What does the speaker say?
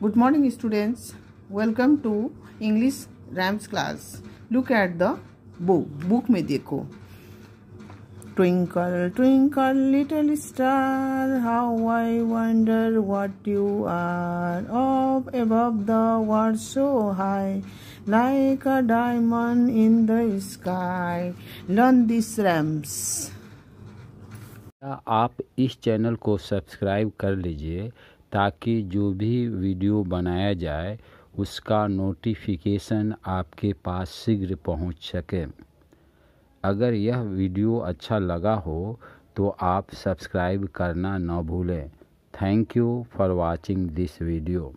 Good morning students. Welcome to English Rams class. Look at the book. Book me, dekho. Twinkle twinkle little star how I wonder what you are up above the world so high like a diamond in the sky. Learn these rams. आप इस channel को subscribe कर लीजिए ताकि जो भी video बनाया जाए उसका नोटिफिकेशन आपके पास शीघ्र पहुंच सके अगर यह वीडियो अच्छा लगा हो तो आप सब्सक्राइब करना न भूलें thank you for watching this video